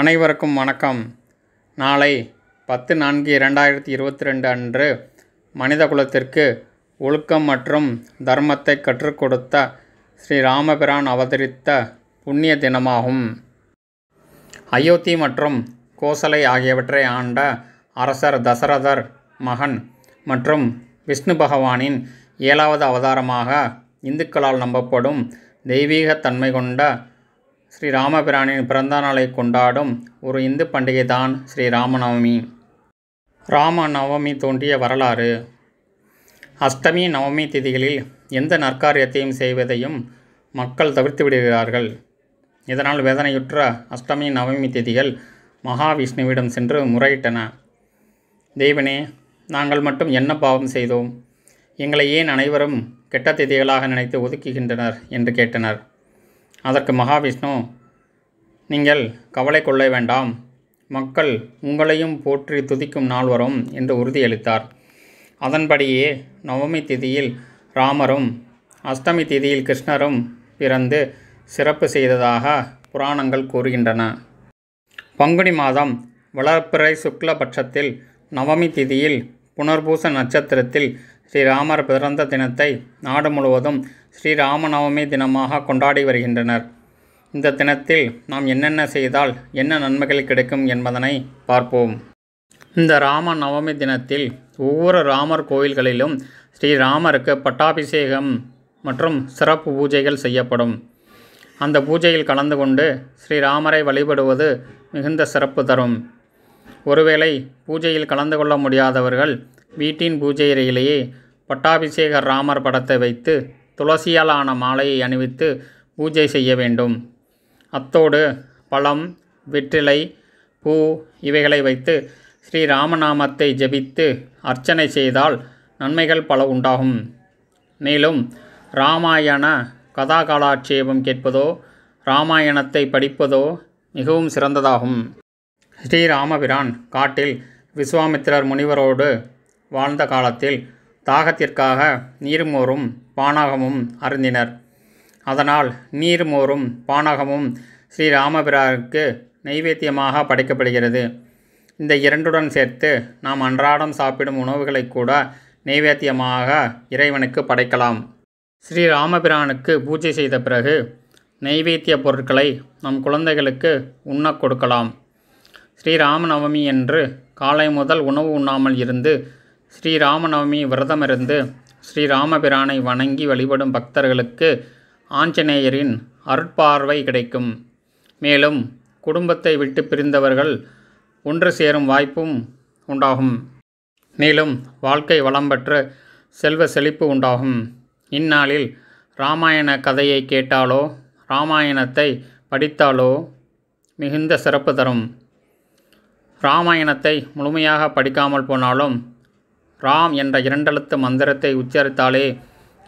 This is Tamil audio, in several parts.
அனைவருக்கும் வணக்கம் நாளை பத்து நான்கு இரண்டாயிரத்தி இருபத்தி ரெண்டு அன்று மனித குலத்திற்கு ஒழுக்கம் மற்றும் தர்மத்தை கற்றுக் கொடுத்த ஸ்ரீ ராமபிரான் அவதரித்த புண்ணிய தினமாகும் அயோத்தி மற்றும் கோசலை ஆகியவற்றை ஆண்ட அரசர் தசரதர் மகன் மற்றும் விஷ்ணு பகவானின் ஏழாவது அவதாரமாக இந்துக்களால் நம்பப்படும் தெய்வீக தன்மை கொண்ட ஸ்ரீ ராமபிரானின் பிறந்த நாளை கொண்டாடும் ஒரு இந்து பண்டிகை தான் ஸ்ரீ ராமநவமி ராம நவமி தோன்றிய வரலாறு அஷ்டமி நவமி திதிகளில் எந்த நற்காரியத்தையும் செய்வதையும் மக்கள் தவிர்த்து விடுகிறார்கள் இதனால் வேதனையுற்ற அஷ்டமி நவமி திதிகள் மகாவிஷ்ணுவிடம் சென்று முறையிட்டன தெய்வனே நாங்கள் மட்டும் என்ன பாவம் செய்தோம் எங்களை ஏன் அனைவரும் கெட்ட திதிகளாக நினைத்து ஒதுக்குகின்றனர் என்று கேட்டனர் அதற்கு மகாவிஷ்ணு நீங்கள் கவலை கொள்ள வேண்டாம் மக்கள் உங்களையும் போற்றி துதிக்கும் நாள் வரும் என்று உறுதியளித்தார் அதன்படியே நவமி திதியில் ராமரும் அஷ்டமி திதியில் கிருஷ்ணரும் பிறந்து சிறப்பு செய்ததாக புராணங்கள் கூறுகின்றன பங்குனி மாதம் வளர்ப்பிறை சுக்லபட்சத்தில் நவமி திதியில் புனர்பூச நட்சத்திரத்தில் ஸ்ரீராமர் பிறந்த தினத்தை நாடு முழுவதும் ஸ்ரீராமநவமி தினமாக கொண்டாடி வருகின்றனர் இந்த தினத்தில் நாம் என்னென்ன செய்தால் என்ன நன்மைகள் கிடைக்கும் என்பதனை பார்ப்போம் இந்த ராம நவமி தினத்தில் ஒவ்வொரு ராமர் கோயில்களிலும் ஸ்ரீராமருக்கு பட்டாபிஷேகம் மற்றும் சிறப்பு பூஜைகள் செய்யப்படும் அந்த பூஜையில் கலந்து கொண்டு ஸ்ரீராமரை வழிபடுவது மிகுந்த சிறப்பு தரும் ஒருவேளை பூஜையில் கலந்து கொள்ள முடியாதவர்கள் வீட்டின் பூஜை அறையிலேயே பட்டாபிஷேக ராமர் படத்தை வைத்து துளசியால் ஆன மாலையை அணிவித்து பூஜை செய்ய வேண்டும் அத்தோடு பழம் வெற்றிலை பூ இவைகளை வைத்து ஸ்ரீ ராமநாமத்தை ஜபித்து அர்ச்சனை செய்தால் நன்மைகள் பல உண்டாகும் மேலும் ராமாயண கதா காலாட்சேபம் கேட்பதோ ராமாயணத்தை படிப்பதோ மிகவும் சிறந்ததாகும் ஸ்ரீராமபிரான் காட்டில் விஸ்வாமித்திரர் முனிவரோடு வாழ்ந்த காலத்தில் தாகத்திற்காக நீர்மோரும் பானகமும் அருந்தினர் அதனால் நீர்மோரும் பானகமும் ஸ்ரீராமபிராருக்கு நைவேத்தியமாக படைக்கப்படுகிறது இந்த இரண்டுடன் சேர்த்து நாம் அன்றாடம் சாப்பிடும் உணவுகளை கூட நைவேத்தியமாக இறைவனுக்கு படைக்கலாம் ஸ்ரீ ராமபிரானுக்கு பூஜை செய்த பிறகு நைவேத்திய பொருட்களை நம் குழந்தைகளுக்கு உண்ணக் கொடுக்கலாம் ஸ்ரீராமநவமி என்று காலை முதல் உணவு உண்ணாமல் இருந்து ஸ்ரீராமநவமி விரதமிருந்து ஸ்ரீராமபிரானை வணங்கி வழிபடும் பக்தர்களுக்கு ஆஞ்சநேயரின் அருட்பார்வை கிடைக்கும் மேலும் குடும்பத்தை விட்டு பிரிந்தவர்கள் ஒன்று சேரும் வாய்ப்பும் உண்டாகும் மேலும் வாழ்க்கை வளம் பெற்று செல்வ செழிப்பு உண்டாகும் இந்நாளில் இராமாயண கதையை கேட்டாலோ இராமாயணத்தை படித்தாலோ மிகுந்த சிறப்பு தரும் இராமாயணத்தை முழுமையாக படிக்காமல் போனாலும் ராம் என்ற இரண்டெழுத்து மந்திரத்தை உச்சரித்தாலே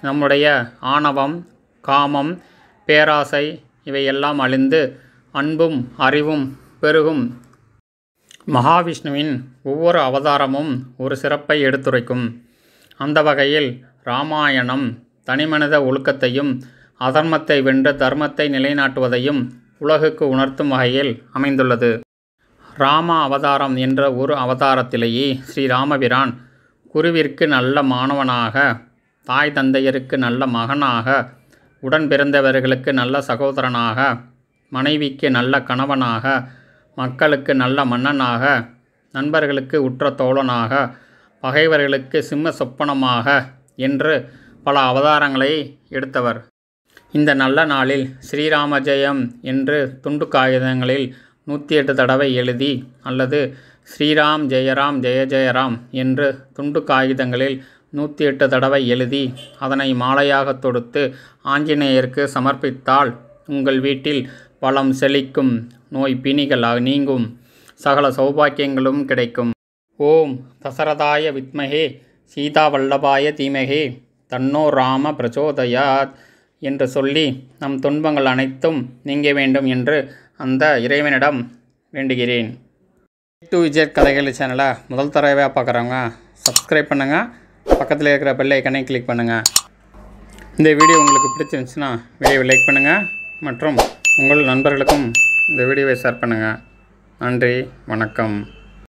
நம்முடைய ஆணவம் காமம் பேராசை இவையெல்லாம் அழிந்து அன்பும் அறிவும் பெருகும் மகாவிஷ்ணுவின் ஒவ்வொரு அவதாரமும் ஒரு சிறப்பை எடுத்துரைக்கும் அந்த வகையில் இராமாயணம் தனிமனித ஒழுக்கத்தையும் அதர்மத்தை வென்று தர்மத்தை நிலைநாட்டுவதையும் உலகுக்கு உணர்த்தும் வகையில் அமைந்துள்ளது ராம அவதாரம் என்ற ஒரு அவதாரத்திலேயே ராமபிரான் குருவிற்கு நல்ல மாணவனாக தாய் தந்தையருக்கு நல்ல மகனாக உடன் பிறந்தவர்களுக்கு நல்ல சகோதரனாக மனைவிக்கு நல்ல கணவனாக மக்களுக்கு நல்ல மன்னனாக நண்பர்களுக்கு உற்ற தோழனாக பகைவர்களுக்கு சிம்ம சொப்பனமாக என்று பல அவதாரங்களை எடுத்தவர் இந்த நல்ல நாளில் ஸ்ரீராமஜெயம் என்று துண்டு காகிதங்களில் நூற்றி எட்டு தடவை எழுதி அல்லது ஸ்ரீராம் ஜெயராம் ஜெய ஜெயராம் என்று துண்டு காகிதங்களில் நூற்றி எட்டு தடவை எழுதி அதனை மாலையாக தொடுத்து ஆஞ்சநேயருக்கு சமர்ப்பித்தால் உங்கள் வீட்டில் பலம் செழிக்கும் நோய் பிணிகள் நீங்கும் சகல சௌபாக்கியங்களும் கிடைக்கும் ஓம் தசரதாய வித்மகே சீதா வல்லபாய தீமகே தன்னோ ராம பிரச்சோதயாத் என்று சொல்லி நம் துன்பங்கள் அனைத்தும் நீங்க வேண்டும் என்று அந்த இறைவனிடம் வேண்டுகிறேன் டு விஜெட் கலைகள் சேனலை முதல் தடவையாக பார்க்குறவங்க சப்ஸ்கிரைப் பண்ணுங்கள் பக்கத்தில் இருக்கிற பெல் ஐக்கனை கிளிக் பண்ணுங்கள் இந்த வீடியோ உங்களுக்கு பிடிச்சிருந்துச்சுன்னா வீடியோவை லைக் பண்ணுங்கள் மற்றும் உங்கள் நண்பர்களுக்கும் இந்த வீடியோவை ஷேர் பண்ணுங்கள் நன்றி வணக்கம்